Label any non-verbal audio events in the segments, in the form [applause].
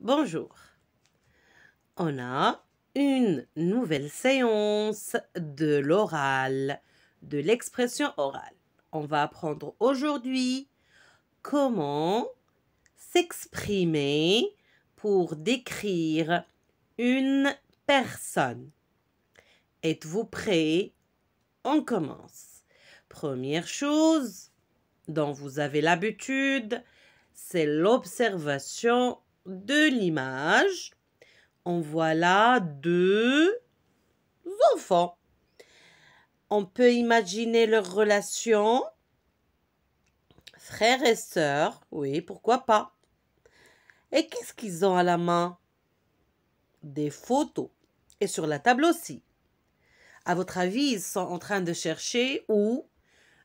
Bonjour. On a une nouvelle séance de l'oral, de l'expression orale. On va apprendre aujourd'hui comment s'exprimer pour décrire une personne. Êtes-vous prêt On commence. Première chose dont vous avez l'habitude, c'est l'observation de l'image, on voit là deux enfants. On peut imaginer leur relation, frères et sœur, oui, pourquoi pas. Et qu'est-ce qu'ils ont à la main Des photos. Et sur la table aussi. À votre avis, ils sont en train de chercher où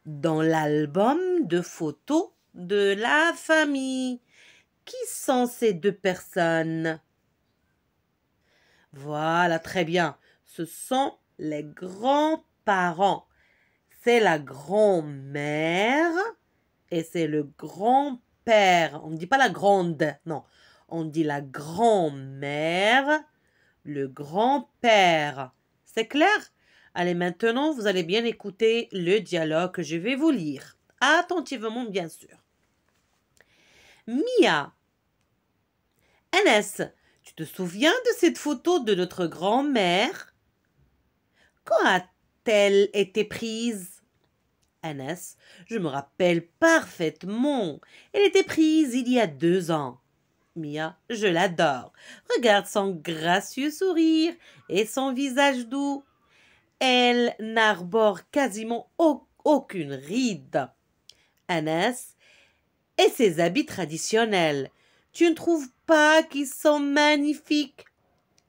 Dans l'album de photos de la famille. Qui sont ces deux personnes Voilà, très bien. Ce sont les grands-parents. C'est la grand-mère et c'est le grand-père. On ne dit pas la grande, non. On dit la grand-mère, le grand-père. C'est clair Allez, maintenant, vous allez bien écouter le dialogue que je vais vous lire. Attentivement, bien sûr. Mia. Anas, tu te souviens de cette photo de notre grand-mère Quand a-t-elle été prise Anas, je me rappelle parfaitement. Elle était prise il y a deux ans. Mia, je l'adore. Regarde son gracieux sourire et son visage doux. Elle n'arbore quasiment aucune ride. Anas, et ses habits traditionnels. Tu ne trouves pas qu'ils sont magnifiques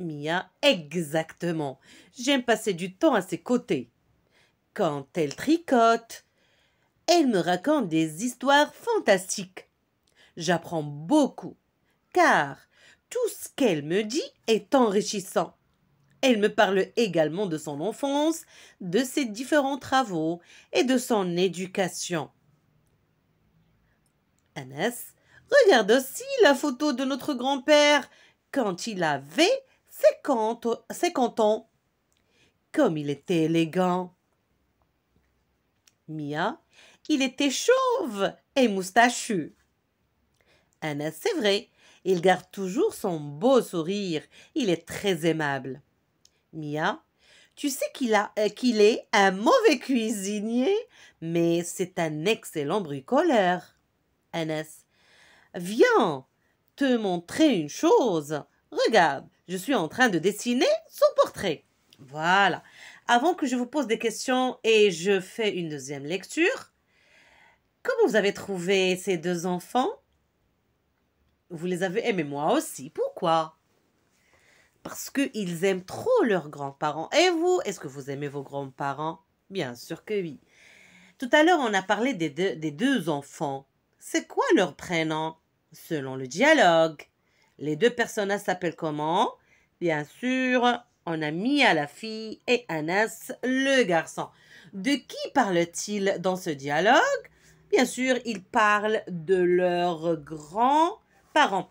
Mia, exactement. J'aime passer du temps à ses côtés. Quand elle tricote, elle me raconte des histoires fantastiques. J'apprends beaucoup, car tout ce qu'elle me dit est enrichissant. Elle me parle également de son enfance, de ses différents travaux et de son éducation. Anas, regarde aussi la photo de notre grand-père quand il avait 50, 50 ans. Comme il était élégant. Mia, il était chauve et moustachu. Anas, c'est vrai, il garde toujours son beau sourire. Il est très aimable. Mia, tu sais qu'il a euh, qu'il est un mauvais cuisinier, mais c'est un excellent bricoleur. NS, Viens te montrer une chose. Regarde, je suis en train de dessiner son portrait. Voilà. Avant que je vous pose des questions et je fais une deuxième lecture, comment vous avez trouvé ces deux enfants Vous les avez aimés moi aussi. Pourquoi Parce qu'ils aiment trop leurs grands-parents. Et vous, est-ce que vous aimez vos grands-parents Bien sûr que oui. Tout à l'heure, on a parlé des des deux enfants. C'est quoi leur prénom Selon le dialogue. Les deux personnages s'appellent comment Bien sûr, on a à la fille et Anas le garçon. De qui parle-t-il dans ce dialogue Bien sûr, ils parlent de leurs grands-parents.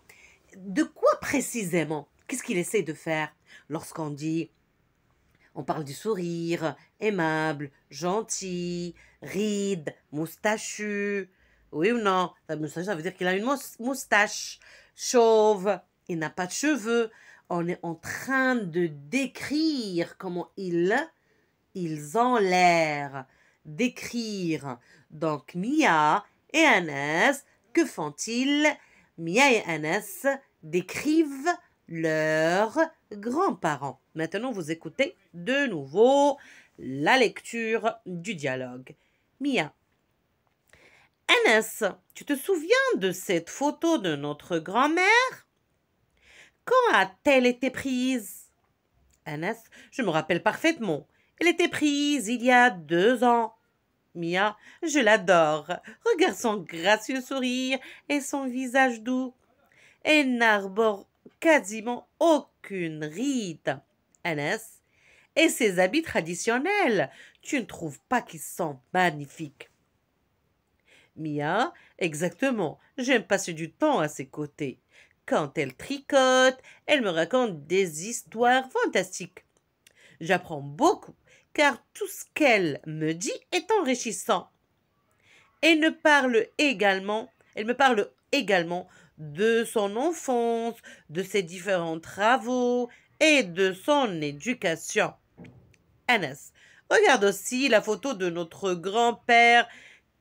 De quoi précisément Qu'est-ce qu'il essaie de faire lorsqu'on dit on parle du sourire, aimable, gentil, ride, moustachu, oui ou non moustache, ça veut dire qu'il a une moustache chauve. Il n'a pas de cheveux. On est en train de décrire comment il, ils ont l'air. Décrire. Donc, Mia et Anas, que font-ils Mia et Anas décrivent leurs grands-parents. Maintenant, vous écoutez de nouveau la lecture du dialogue. Mia. Anas, tu te souviens de cette photo de notre grand-mère Quand a-t-elle été prise Anas, je me rappelle parfaitement. Elle était prise il y a deux ans. Mia, je l'adore. Regarde son gracieux sourire et son visage doux. Elle n'arbore quasiment aucune ride. Anas, et ses habits traditionnels, tu ne trouves pas qu'ils sont magnifiques Mia, exactement, j'aime passer du temps à ses côtés. Quand elle tricote, elle me raconte des histoires fantastiques. J'apprends beaucoup, car tout ce qu'elle me dit est enrichissant. Elle ne parle également, elle me parle également de son enfance, de ses différents travaux et de son éducation. Anas, regarde aussi la photo de notre grand-père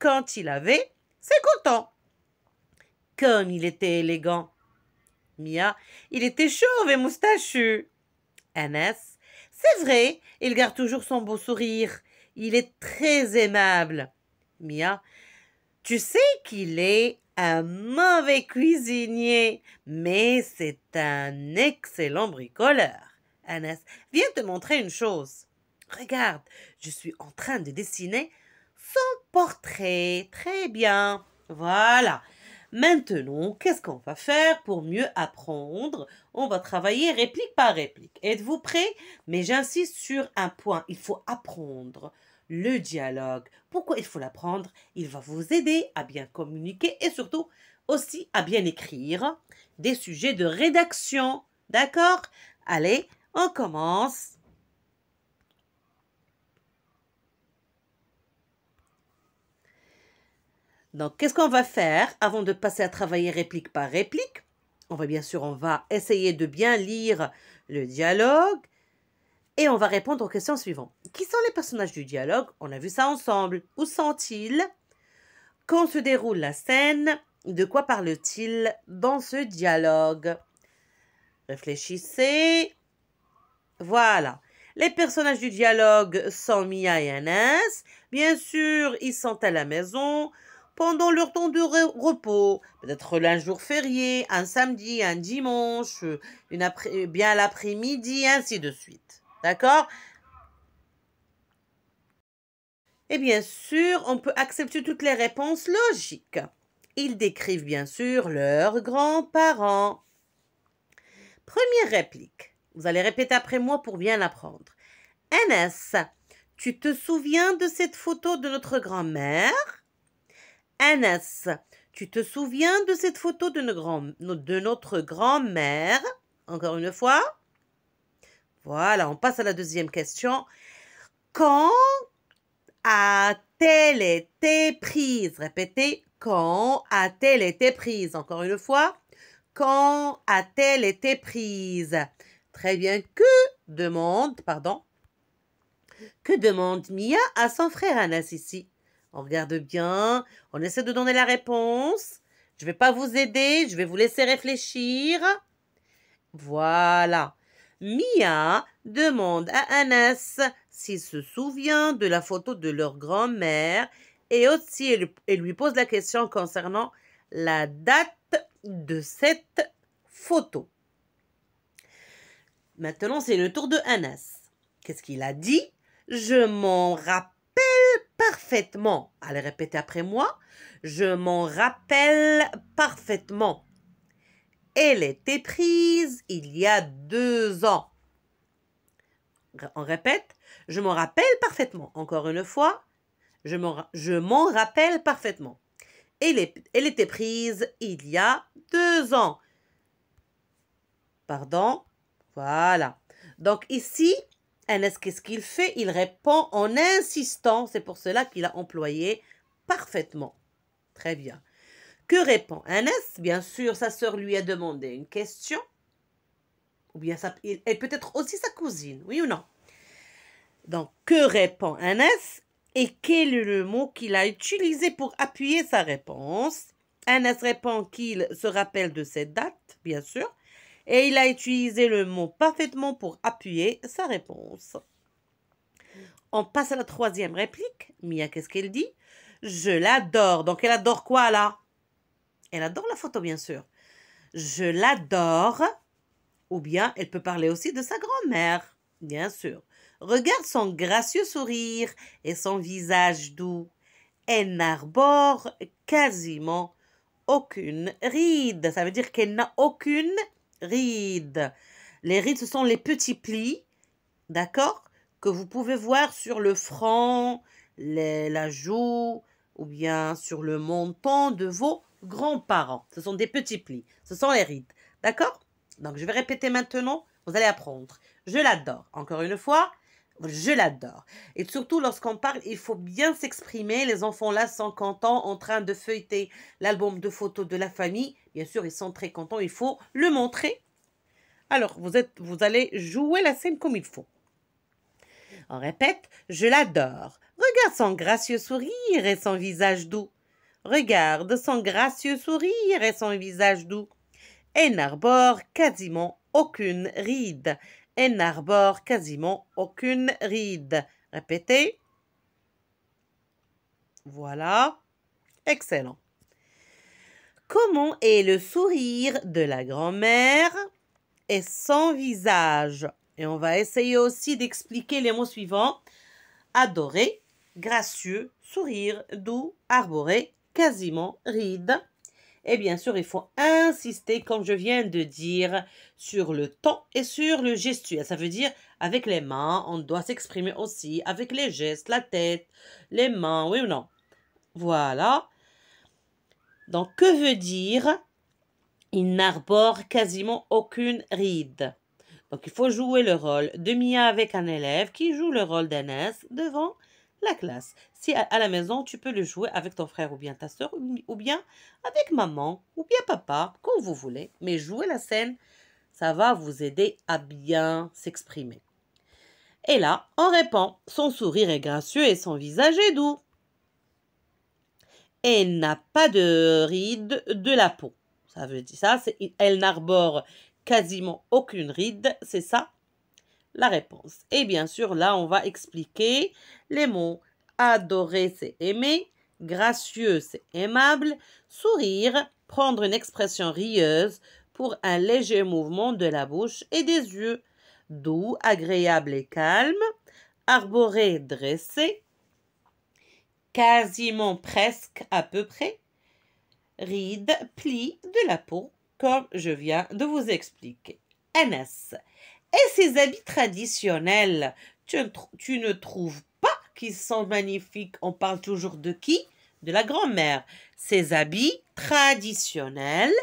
quand il avait c'est content. Comme il était élégant. Mia, il était chauve et moustachu. Anas, c'est vrai, il garde toujours son beau sourire. Il est très aimable. Mia, tu sais qu'il est un mauvais cuisinier, mais c'est un excellent bricoleur. Anas, viens te montrer une chose. Regarde, je suis en train de dessiner son portrait. Très bien. Voilà. Maintenant, qu'est-ce qu'on va faire pour mieux apprendre On va travailler réplique par réplique. Êtes-vous prêts Mais j'insiste sur un point. Il faut apprendre le dialogue. Pourquoi il faut l'apprendre Il va vous aider à bien communiquer et surtout aussi à bien écrire des sujets de rédaction. D'accord Allez, on commence. Donc, qu'est-ce qu'on va faire avant de passer à travailler réplique par réplique On va bien sûr, on va essayer de bien lire le dialogue et on va répondre aux questions suivantes. Qui sont les personnages du dialogue On a vu ça ensemble. Où sont-ils Quand se déroule la scène De quoi parle-t-il dans ce dialogue Réfléchissez. Voilà. Les personnages du dialogue sont Mia et Anas. Bien sûr, ils sont à la maison pendant leur temps de repos, peut-être l'un jour férié, un samedi, un dimanche, une bien l'après-midi, ainsi de suite. D'accord Et bien sûr, on peut accepter toutes les réponses logiques. Ils décrivent bien sûr leurs grands-parents. Première réplique. Vous allez répéter après moi pour bien l'apprendre. NS, tu te souviens de cette photo de notre grand-mère Anas. Tu te souviens de cette photo de, notre grand-mère Encore une fois Voilà, on passe à la deuxième question. Quand a-t-elle été prise Répétez, quand a-t-elle été prise Encore une fois, quand a-t-elle été prise Très bien, que demande, pardon, que demande Mia à son frère Anas ici on regarde bien. On essaie de donner la réponse. Je ne vais pas vous aider. Je vais vous laisser réfléchir. Voilà. Mia demande à Anas s'il se souvient de la photo de leur grand-mère et aussi elle, lui pose la question concernant la date de cette photo. Maintenant, c'est le tour de Anas. Qu'est-ce qu'il a dit Je m'en rappelle parfaitement. Allez, répéter après moi. Je m'en rappelle parfaitement. Elle était prise il y a deux ans. On répète. Je m'en rappelle parfaitement. Encore une fois. Je m'en rappelle parfaitement. Elle, elle était prise il y a deux ans. Pardon. Voilà. Donc ici, Enes, qu'est-ce qu'il fait Il répond en insistant. C'est pour cela qu'il a employé parfaitement. Très bien. Que répond Enes Bien sûr, sa sœur lui a demandé une question. Ou bien, ça, et peut-être aussi sa cousine, oui ou non Donc, que répond Enes Et quel est le mot qu'il a utilisé pour appuyer sa réponse Enes répond qu'il se rappelle de cette date, bien sûr et il a utilisé le mot parfaitement pour appuyer sa réponse. On passe à la troisième réplique. Mia, qu'est-ce qu'elle dit Je l'adore. Donc elle adore quoi là Elle adore la photo, bien sûr. Je l'adore. Ou bien elle peut parler aussi de sa grand-mère, bien sûr. Regarde son gracieux sourire et son visage doux. Elle n'arbore quasiment aucune ride. Ça veut dire qu'elle n'a aucune rides. Les rides, ce sont les petits plis, d'accord, que vous pouvez voir sur le front, les, la joue, ou bien sur le menton de vos grands-parents. Ce sont des petits plis, ce sont les rides, d'accord Donc, je vais répéter maintenant, vous allez apprendre. Je l'adore, encore une fois, je l'adore. Et surtout, lorsqu'on parle, il faut bien s'exprimer. Les enfants là sont contents en train de feuilleter l'album de photos de la famille Bien sûr, ils sont très contents. Il faut le montrer. Alors, vous, êtes, vous allez jouer la scène comme il faut. On répète, je l'adore. Regarde son gracieux sourire et son visage doux. Regarde son gracieux sourire et son visage doux. Elle n'arbore quasiment aucune ride. Elle n'arbore quasiment aucune ride. Répétez. Voilà. Excellent. Comment est le sourire de la grand-mère et son visage Et on va essayer aussi d'expliquer les mots suivants. Adoré, gracieux, sourire, doux, arboré, quasiment, ride. Et bien sûr, il faut insister, comme je viens de dire, sur le ton et sur le gestuel. Ça veut dire, avec les mains, on doit s'exprimer aussi, avec les gestes, la tête, les mains, oui ou non Voilà. Donc, que veut dire il n'arbore quasiment aucune ride. Donc, il faut jouer le rôle de Mia avec un élève qui joue le rôle d'anès devant la classe. Si à la maison, tu peux le jouer avec ton frère ou bien ta soeur ou bien avec maman ou bien papa, quand vous voulez. Mais jouer la scène, ça va vous aider à bien s'exprimer. Et là, on répond. Son sourire est gracieux et son visage est doux elle n'a pas de ride de la peau. Ça veut dire ça, elle n'arbore quasiment aucune ride, c'est ça la réponse. Et bien sûr, là, on va expliquer les mots. Adorer, c'est aimer. Gracieux, c'est aimable. Sourire, prendre une expression rieuse pour un léger mouvement de la bouche et des yeux. Doux, agréable et calme. Arborer, dresser quasiment presque à peu près, rides, plis de la peau, comme je viens de vous expliquer. NS. Et ces habits traditionnels, tu, tu ne trouves pas qu'ils sont magnifiques On parle toujours de qui De la grand-mère. Ces habits traditionnels.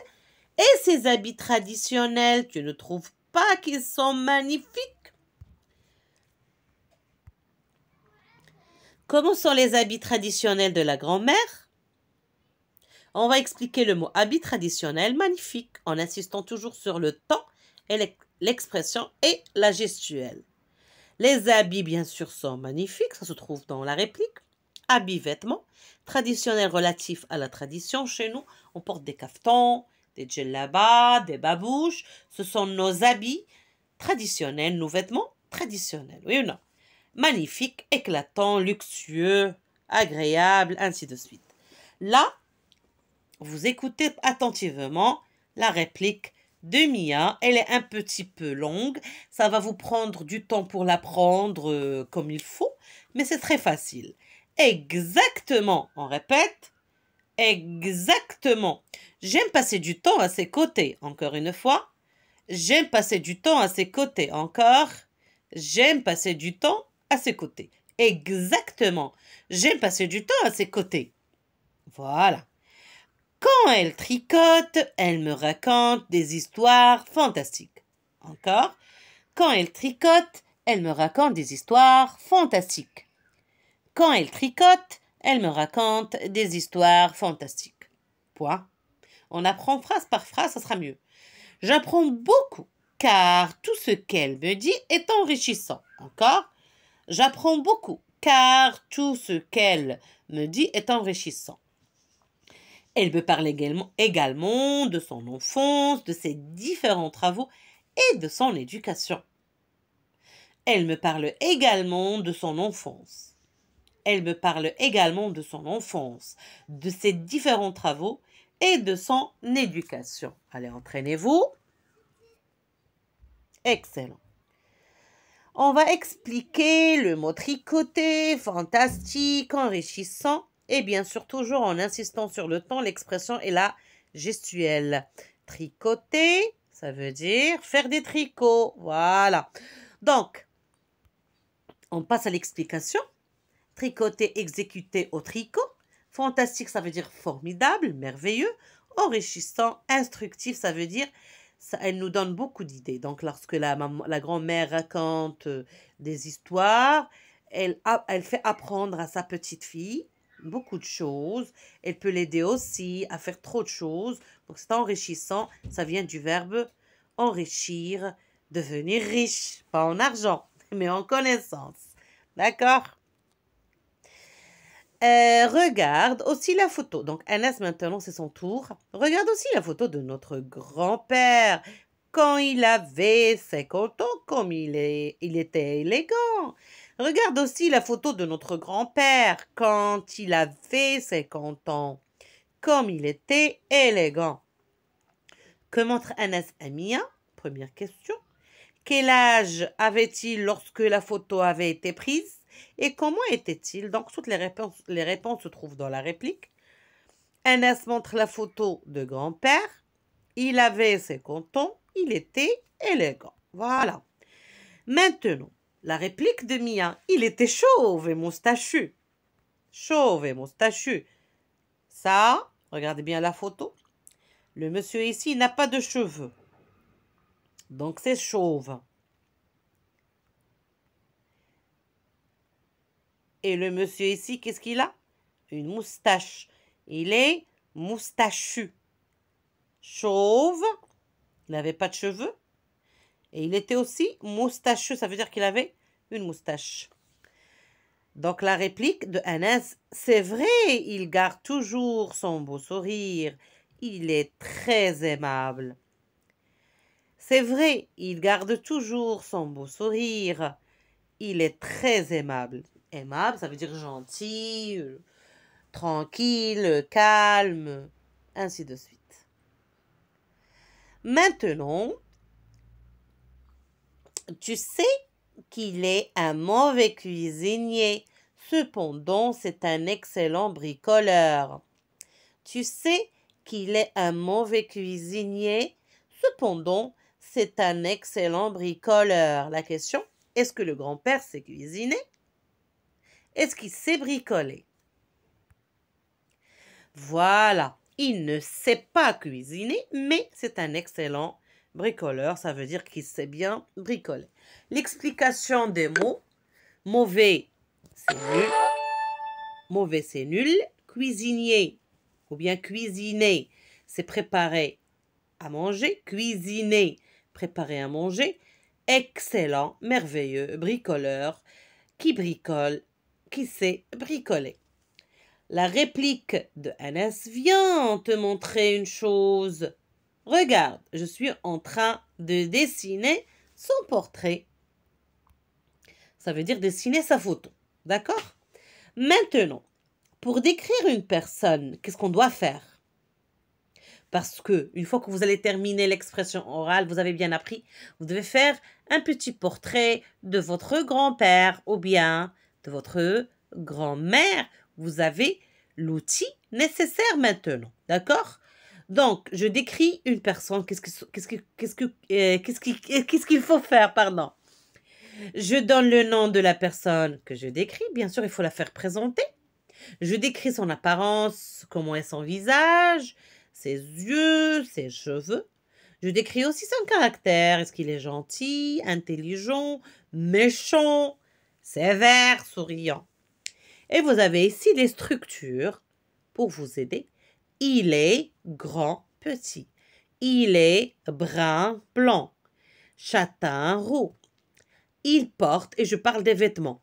Et ces habits traditionnels, tu ne trouves pas qu'ils sont magnifiques Comment sont les habits traditionnels de la grand-mère On va expliquer le mot habit traditionnel, magnifique, en insistant toujours sur le temps et l'expression et la gestuelle. Les habits, bien sûr, sont magnifiques, ça se trouve dans la réplique. Habits, vêtements, traditionnels relatifs à la tradition. Chez nous, on porte des cafetons, des djellabas, des babouches. Ce sont nos habits traditionnels, nos vêtements traditionnels, oui ou non magnifique, éclatant, luxueux, agréable, ainsi de suite. Là, vous écoutez attentivement la réplique de Mia. Elle est un petit peu longue. Ça va vous prendre du temps pour l'apprendre euh, comme il faut, mais c'est très facile. Exactement, on répète. Exactement. J'aime passer du temps à ses côtés. Encore une fois. J'aime passer du temps à ses côtés. Encore. J'aime passer du temps à ses côtés. Exactement. J'aime passer du temps à ses côtés. Voilà. Quand elle tricote, elle me raconte des histoires fantastiques. Encore. Quand elle tricote, elle me raconte des histoires fantastiques. Quand elle tricote, elle me raconte des histoires fantastiques. Point. On apprend phrase par phrase, ça sera mieux. J'apprends beaucoup, car tout ce qu'elle me dit est enrichissant. Encore. J'apprends beaucoup, car tout ce qu'elle me dit est enrichissant. Elle me parle également, également de son enfance, de ses différents travaux et de son éducation. Elle me parle également de son enfance. Elle me parle également de son enfance, de ses différents travaux et de son éducation. Allez, entraînez-vous. Excellent. On va expliquer le mot tricoter, fantastique, enrichissant et bien sûr toujours en insistant sur le temps, l'expression et la gestuelle. Tricoter, ça veut dire faire des tricots. Voilà. Donc, on passe à l'explication. Tricoter, exécuter au tricot. Fantastique, ça veut dire formidable, merveilleux. Enrichissant, instructif, ça veut dire elle nous donne beaucoup d'idées. Donc, lorsque la, la grand-mère raconte euh, des histoires, elle, elle fait apprendre à sa petite fille beaucoup de choses. Elle peut l'aider aussi à faire trop de choses. Donc, c'est enrichissant. Ça vient du verbe enrichir, devenir riche. Pas en argent, [laughs] mais en connaissance. D'accord euh, regarde aussi la photo. Donc, Anas, maintenant, c'est son tour. Regarde aussi la photo de notre grand-père quand il avait 50 ans, comme il, était élégant. Regarde aussi la photo de notre grand-père quand il avait 50 ans, comme il était élégant. Que montre Anas Mia Première question. Quel âge avait-il lorsque la photo avait été prise et comment était-il Donc, toutes les réponses, se trouvent dans la réplique. NS montre la photo de grand-père. Il avait ses cantons. Il était élégant. Voilà. Maintenant, la réplique de Mia. Il était chauve et moustachu. Chauve et moustachu. Ça, regardez bien la photo. Le monsieur ici n'a pas de cheveux. Donc c'est chauve. Et le monsieur ici, qu'est-ce qu'il a Une moustache. Il est moustachu. Chauve, il n'avait pas de cheveux. Et il était aussi moustachu, ça veut dire qu'il avait une moustache. Donc la réplique de Anas, c'est vrai, il garde toujours son beau sourire. Il est très aimable. C'est vrai, il garde toujours son beau sourire. Il est très aimable. Aimable, ça veut dire gentil, euh, tranquille, calme, ainsi de suite. Maintenant, tu sais qu'il est un mauvais cuisinier. Cependant, c'est un excellent bricoleur. Tu sais qu'il est un mauvais cuisinier. Cependant, c'est un excellent bricoleur. La question, est-ce que le grand-père sait cuisiner est-ce qu'il sait bricoler Voilà, il ne sait pas cuisiner, mais c'est un excellent bricoleur. Ça veut dire qu'il sait bien bricoler. L'explication des mots. Mauvais, c'est nul. Mauvais, c'est nul. Cuisinier ou bien cuisiner, c'est préparer à manger. Cuisiner, préparer à manger. Excellent, merveilleux bricoleur qui bricole qui sait bricoler. La réplique de Anas vient te montrer une chose. Regarde, je suis en train de dessiner son portrait. Ça veut dire dessiner sa photo. D'accord Maintenant, pour décrire une personne, qu'est-ce qu'on doit faire Parce que, une fois que vous allez terminer l'expression orale, vous avez bien appris, vous devez faire un petit portrait de votre grand-père ou bien votre grand-mère, vous avez l'outil nécessaire maintenant. D'accord Donc, je décris une personne. Qu'est-ce qu'il faut faire Pardon. Je donne le nom de la personne que je décris. Bien sûr, il faut la faire présenter. Je décris son apparence, comment est son visage, ses yeux, ses cheveux. Je décris aussi son caractère. Est-ce qu'il est gentil, intelligent, méchant sévère, souriant. Et vous avez ici les structures pour vous aider. Il est grand, petit. Il est brun, blanc. Châtain, roux. Il porte, et je parle des vêtements,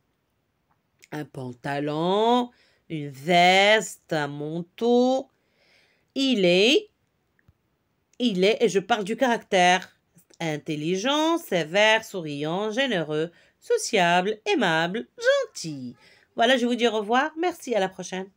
un pantalon, une veste, un manteau. Il est, il est, et je parle du caractère, intelligent, sévère, souriant, généreux, sociable, aimable, gentil. Voilà, je vous dis au revoir. Merci, à la prochaine.